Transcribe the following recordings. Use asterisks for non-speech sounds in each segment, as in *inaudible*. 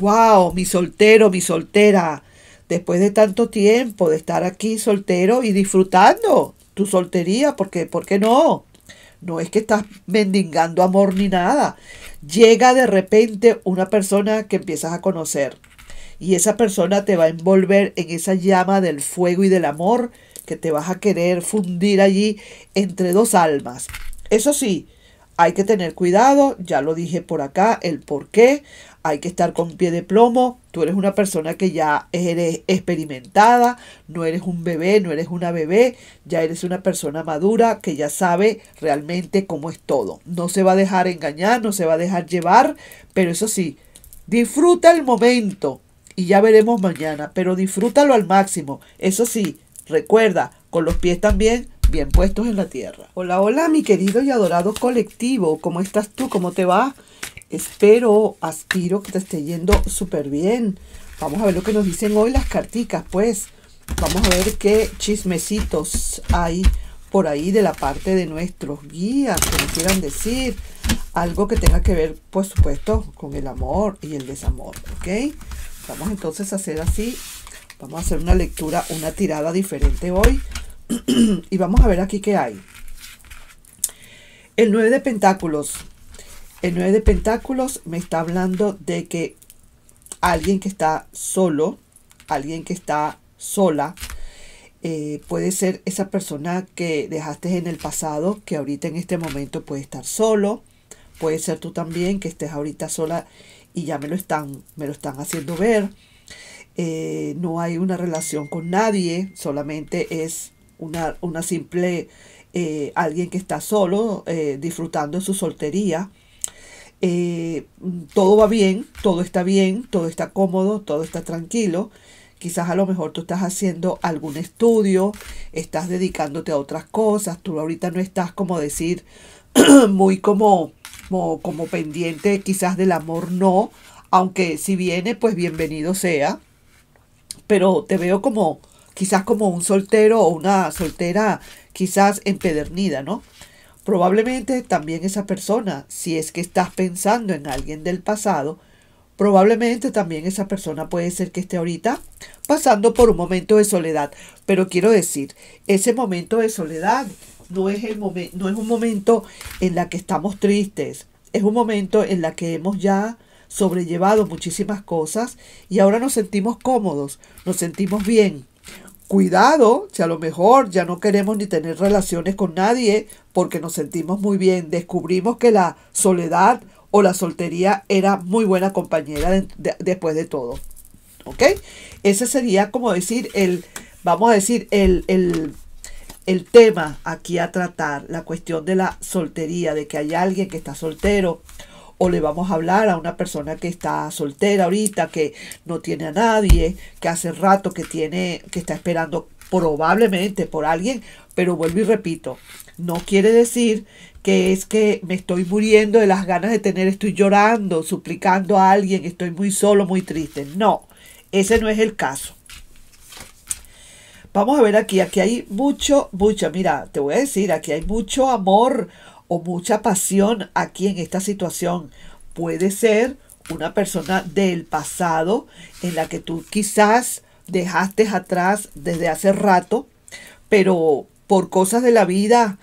wow, mi soltero, mi soltera, después de tanto tiempo de estar aquí soltero y disfrutando tu soltería, porque, ¿por qué no? No es que estás mendigando amor ni nada. Llega de repente una persona que empiezas a conocer y esa persona te va a envolver en esa llama del fuego y del amor que te vas a querer fundir allí entre dos almas. Eso sí, hay que tener cuidado, ya lo dije por acá, el por qué. Hay que estar con pie de plomo. Tú eres una persona que ya eres experimentada, no eres un bebé, no eres una bebé, ya eres una persona madura que ya sabe realmente cómo es todo. No se va a dejar engañar, no se va a dejar llevar, pero eso sí, disfruta el momento y ya veremos mañana, pero disfrútalo al máximo. Eso sí, recuerda, con los pies también bien puestos en la tierra. Hola, hola, mi querido y adorado colectivo. ¿Cómo estás tú? ¿Cómo te va? Espero, aspiro que te esté yendo súper bien. Vamos a ver lo que nos dicen hoy las carticas, pues. Vamos a ver qué chismecitos hay por ahí de la parte de nuestros guías que nos quieran decir algo que tenga que ver, por supuesto, con el amor y el desamor, ¿ok? Vamos entonces a hacer así, vamos a hacer una lectura, una tirada diferente hoy *clears throat* y vamos a ver aquí qué hay. El 9 de Pentáculos. El 9 de Pentáculos me está hablando de que alguien que está solo, alguien que está sola, eh, puede ser esa persona que dejaste en el pasado, que ahorita en este momento puede estar solo. Puede ser tú también que estés ahorita sola y ya me lo están, me lo están haciendo ver. Eh, no hay una relación con nadie, solamente es una, simple eh, alguien que está solo, eh, disfrutando su soltería. Eh, todo va bien, todo está bien, todo está cómodo, todo está tranquilo. Quizás a lo mejor tú estás haciendo algún estudio, estás dedicándote a otras cosas, tú ahorita no estás como decir *clears throat* muy como, como pendiente quizás del amor, no, aunque si viene, pues bienvenido sea, pero te veo como, quizás como un soltero o una soltera quizás empedernida, ¿no? Probablemente también esa persona, si es que estás pensando en alguien del pasado, probablemente también esa persona puede ser que esté ahorita pasando por un momento de soledad. Pero quiero decir, ese momento de soledad no es, el no es un momento en la que estamos tristes, es un momento en la que hemos ya sobrellevado muchísimas cosas y ahora nos sentimos cómodos, nos sentimos bien, Cuidado, si a lo mejor ya no queremos ni tener relaciones con nadie porque nos sentimos muy bien, descubrimos que la soledad o la soltería era muy buena compañera después de todo. ¿Ok? Ese sería como decir el, vamos a decir, el, el, el tema aquí a tratar, la cuestión de la soltería, de que hay alguien que está soltero o le vamos a hablar a una persona que está soltera ahorita, que no tiene a nadie, que hace rato que tiene, que está esperando probablemente por alguien, pero vuelvo y repito, no quiere decir que es que me estoy muriendo de las ganas de tener, estoy llorando, suplicando a alguien, estoy muy solo, muy triste. No, ese no es el caso. Vamos a ver aquí, aquí hay mucho, mucha, mira, te voy a decir, aquí hay mucho amor, o mucha pasión aquí en esta situación. Puede ser una persona del pasado en la que tú quizás dejaste atrás desde hace rato, pero por cosas de la vida,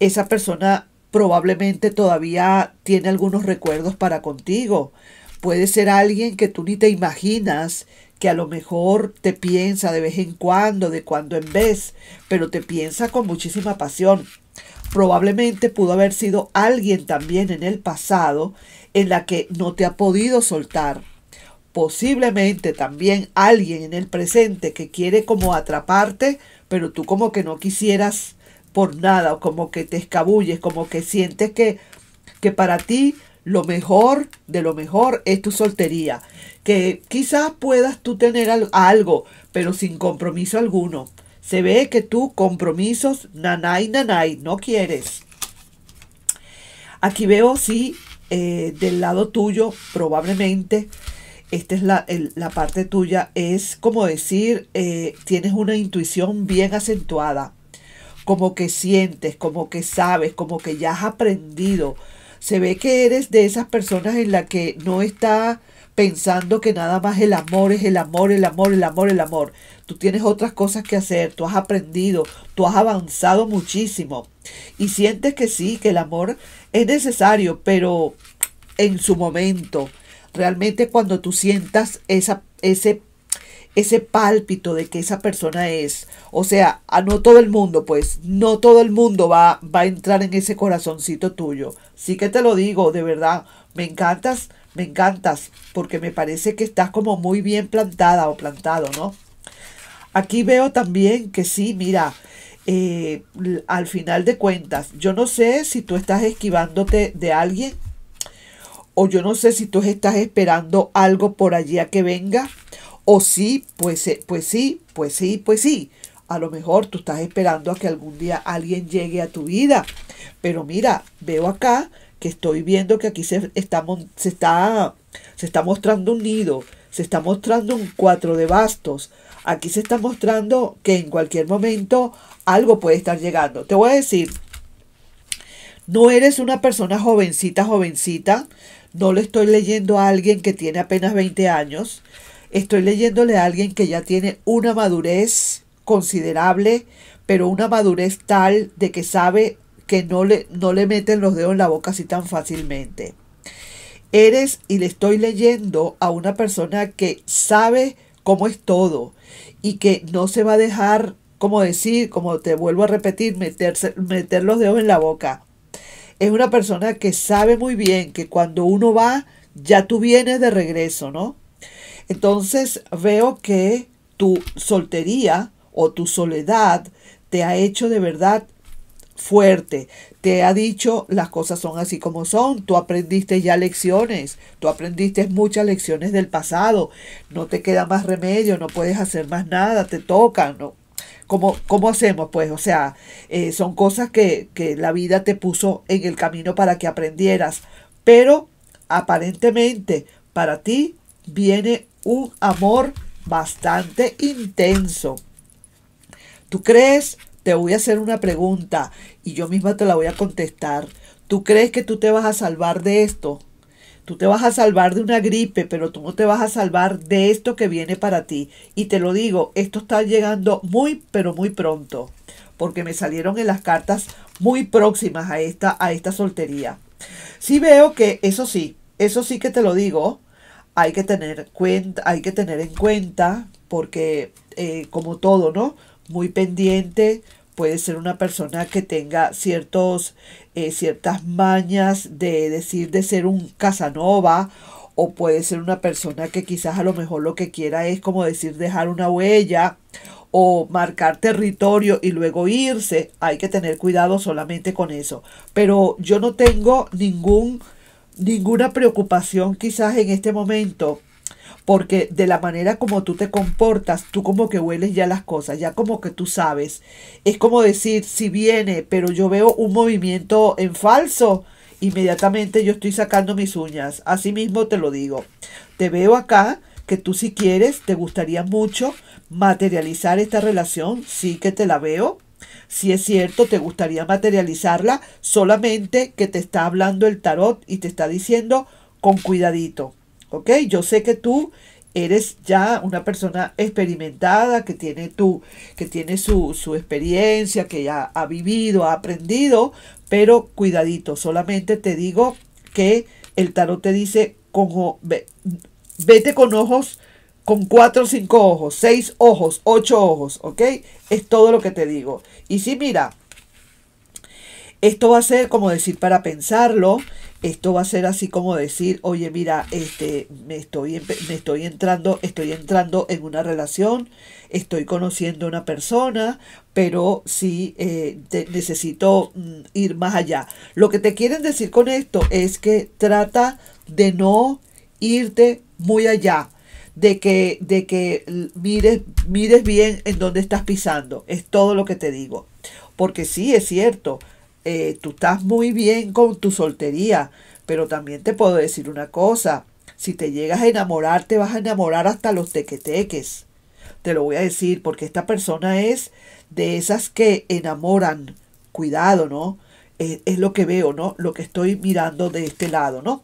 esa persona probablemente todavía tiene algunos recuerdos para contigo. Puede ser alguien que tú ni te imaginas, que a lo mejor te piensa de vez en cuando, de cuando en vez, pero te piensa con muchísima pasión. Probablemente pudo haber sido alguien también en el pasado en la que no te ha podido soltar. Posiblemente también alguien en el presente que quiere como atraparte, pero tú como que no quisieras por nada, o como que te escabulles, como que sientes que, que para ti lo mejor de lo mejor es tu soltería. Que quizás puedas tú tener algo, pero sin compromiso alguno. Se ve que tú compromisos, nanay, nanay, no quieres. Aquí veo, sí, eh, del lado tuyo, probablemente, esta es la, parte tuya, es como decir, eh, tienes una intuición bien acentuada, como que sientes, como que sabes, como que ya has aprendido. Se ve que eres de esas personas en la que no está pensando que nada más el amor es el amor, el amor, el amor, el amor. Tú tienes otras cosas que hacer, tú has aprendido, tú has avanzado muchísimo y sientes que sí, que el amor es necesario, pero en su momento, realmente cuando tú sientas esa, ese ese pálpito de que esa persona es. O sea, a no todo el mundo, pues, no todo el mundo va, va a entrar en ese corazoncito tuyo. Sí que te lo digo, de verdad, me encantas me encantas porque me parece que estás como muy bien plantada o plantado, ¿no? Aquí veo también que sí, mira, eh, al final de cuentas, yo no sé si tú estás esquivándote de alguien o yo no sé si tú estás esperando algo por allí a que venga o sí, pues, eh, pues sí, pues sí, pues sí. A lo mejor tú estás esperando a que algún día alguien llegue a tu vida. Pero mira, veo acá que estoy viendo que aquí se está, se está, se está mostrando un nido, se está mostrando un cuatro de bastos. Aquí se está mostrando que en cualquier momento algo puede estar llegando. Te voy a decir, no eres una persona jovencita, jovencita. No le estoy leyendo a alguien que tiene apenas 20 años. Estoy leyéndole a alguien que ya tiene una madurez considerable, pero una madurez tal de que sabe que no le, no le meten los dedos en la boca así tan fácilmente. Eres, y le estoy leyendo a una persona que sabe cómo es todo y que no se va a dejar, como decir, como te vuelvo a repetir, meterse, meter los dedos en la boca. Es una persona que sabe muy bien que cuando uno va, ya tú vienes de regreso, ¿no? Entonces veo que tu soltería o tu soledad te ha hecho de verdad fuerte, te ha dicho las cosas son así como son, tú aprendiste ya lecciones, tú aprendiste muchas lecciones del pasado, no te queda más remedio, no puedes hacer más nada, te toca ¿no? ¿Cómo, ¿Cómo hacemos? Pues, o sea, eh, son cosas que, que la vida te puso en el camino para que aprendieras, pero aparentemente para ti viene un amor bastante intenso. ¿Tú crees te voy a hacer una pregunta y yo misma te la voy a contestar. ¿Tú crees que tú te vas a salvar de esto? Tú te vas a salvar de una gripe, pero tú no te vas a salvar de esto que viene para ti. Y te lo digo, esto está llegando muy, pero muy pronto, porque me salieron en las cartas muy próximas a esta, a esta soltería. Sí veo que, eso sí, eso sí que te lo digo, hay que tener, cuenta, hay que tener en cuenta, porque eh, como todo, ¿no? muy pendiente, puede ser una persona que tenga ciertos, eh, ciertas mañas de decir de ser un Casanova o puede ser una persona que quizás a lo mejor lo que quiera es como decir dejar una huella o marcar territorio y luego irse. Hay que tener cuidado solamente con eso. Pero yo no tengo ningún, ninguna preocupación quizás en este momento porque de la manera como tú te comportas, tú como que hueles ya las cosas, ya como que tú sabes. Es como decir, si viene, pero yo veo un movimiento en falso, inmediatamente yo estoy sacando mis uñas. Así mismo te lo digo. Te veo acá que tú si quieres, te gustaría mucho materializar esta relación, sí que te la veo, si es cierto, te gustaría materializarla, solamente que te está hablando el tarot y te está diciendo con cuidadito. ¿Ok? Yo sé que tú eres ya una persona experimentada que tiene, tu, que tiene su, su experiencia, que ya ha vivido, ha aprendido, pero cuidadito, solamente te digo que el tarot te dice, con, ve, vete con ojos, con cuatro o cinco ojos, seis ojos, ocho ojos, ¿ok? Es todo lo que te digo. Y si mira, esto va a ser como decir para pensarlo, esto va a ser así como decir, oye, mira, este, me estoy, me estoy entrando, estoy entrando en una relación, estoy conociendo a una persona, pero sí eh, necesito mm, ir más allá. Lo que te quieren decir con esto es que trata de no irte muy allá, de que, de que mires, mires bien en dónde estás pisando. Es todo lo que te digo. Porque sí, es cierto, eh, tú estás muy bien con tu soltería, pero también te puedo decir una cosa, si te llegas a enamorar, te vas a enamorar hasta los tequeteques. Te lo voy a decir porque esta persona es de esas que enamoran. Cuidado, ¿no? Es, lo que veo, ¿no? Lo que estoy mirando de este lado, ¿no?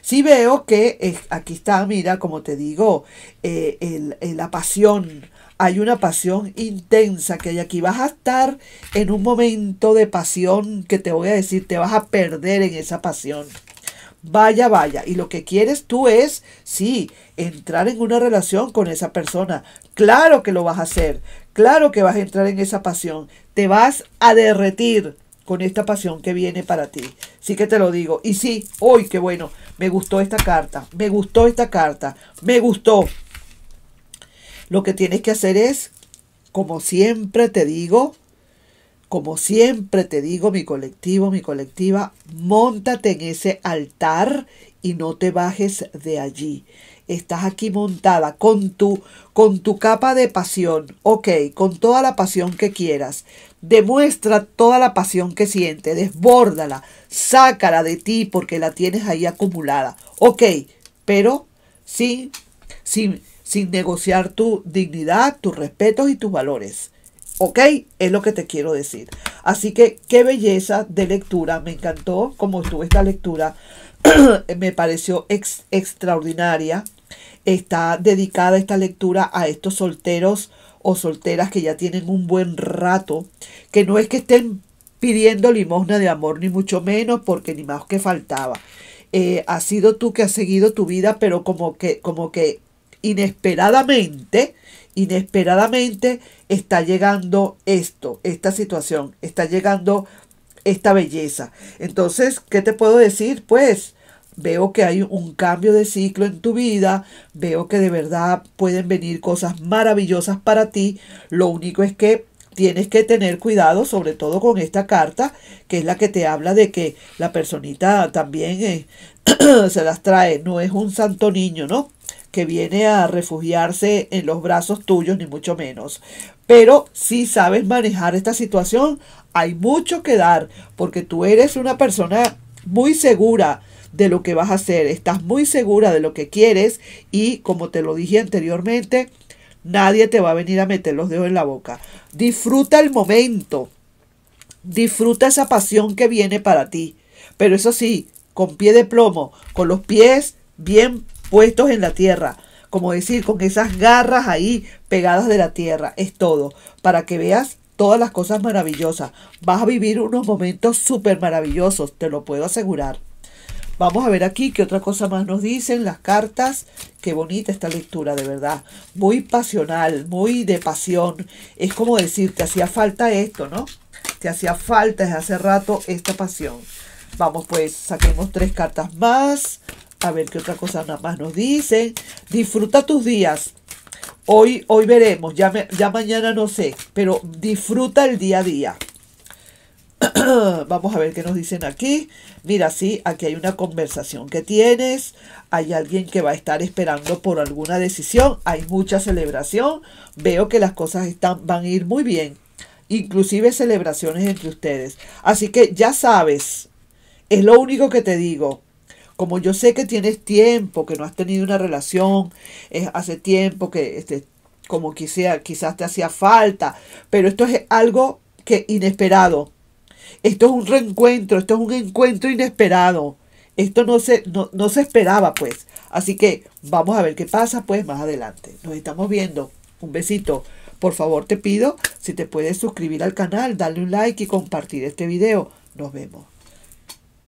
Sí veo que aquí está, mira, como te digo, eh, eh, la pasión hay una pasión intensa que hay aquí. Vas a estar en un momento de pasión que te voy a decir, te vas a perder en esa pasión. Vaya, vaya. Y lo que quieres tú es, sí, entrar en una relación con esa persona. Claro que lo vas a hacer. Claro que vas a entrar en esa pasión. Te vas a derretir con esta pasión que viene para ti. Sí que te lo digo. Y sí, hoy qué bueno. Me gustó esta carta. Me gustó esta carta. Me gustó. Lo que tienes que hacer es, como siempre te digo, como siempre te digo, mi colectivo, mi colectiva, montate en ese altar y no te bajes de allí. Estás aquí montada con tu, con tu capa de pasión, ok, con toda la pasión que quieras. Demuestra toda la pasión que sientes, desbórdala, sácala de ti porque la tienes ahí acumulada, ok, pero sí sí sin negociar tu dignidad, tus respetos y tus valores. ¿Ok? Es lo que te quiero decir. Así que qué belleza de lectura. Me encantó como estuvo esta lectura. *clears throat* me pareció extraordinaria. Está dedicada esta lectura a estos solteros o solteras que ya tienen un buen rato, que no es que estén pidiendo limosna de amor, ni mucho menos, porque ni más que faltaba. Eh, ha sido tú que has seguido tu vida, pero como que, como que inesperadamente, inesperadamente está llegando esto, esta situación, está llegando esta belleza. Entonces, ¿qué te puedo decir? Pues veo que hay un cambio de ciclo en tu vida, veo que de verdad pueden venir cosas maravillosas para ti. Lo único es que tienes que tener cuidado, sobre todo con esta carta, que es la que te habla de que la personita también eh, *clears throat* se las trae, no es un santo niño, ¿no? que viene a refugiarse en los brazos tuyos, ni mucho menos. Pero si sabes manejar esta situación, hay mucho que dar, porque tú eres una persona muy segura de lo que vas a hacer, estás muy segura de lo que quieres y como te lo dije anteriormente, nadie te va a venir a meter los dedos en la boca. Disfruta el momento, disfruta esa pasión que viene para ti, pero eso sí, con pie de plomo, con los pies bien puestos en la tierra, como decir, con esas garras ahí pegadas de la tierra, es todo, para que veas todas las cosas maravillosas. Vas a vivir unos momentos súper maravillosos, te lo puedo asegurar. Vamos a ver aquí qué otra cosa más nos dicen las cartas. Qué bonita esta lectura, de verdad. Muy pasional, muy de pasión. Es como decir, te hacía falta esto, ¿no? Te hacía falta desde hace rato esta pasión. Vamos pues, saquemos tres cartas más. A ver qué otra cosa nada más nos dicen. Disfruta tus días. Hoy, hoy veremos, ya, ya mañana no sé, pero disfruta el día a día. *clears throat* Vamos a ver qué nos dicen aquí. Mira, sí, aquí hay una conversación que tienes. Hay alguien que va a estar esperando por alguna decisión. Hay mucha celebración. Veo que las cosas están, van a ir muy bien. Inclusive celebraciones entre ustedes. Así que ya sabes, es lo único que te digo como yo sé que tienes tiempo, que no has tenido una relación, hace tiempo que este, como quizá, quizás te hacía falta, pero esto es algo que inesperado. Esto es un reencuentro, esto es un encuentro inesperado. Esto no se, no se esperaba, pues. Así que vamos a ver qué pasa, pues, más adelante. Nos estamos viendo. Un besito. Por favor, te pido si te puedes suscribir al canal, darle un like y compartir este video. Nos vemos.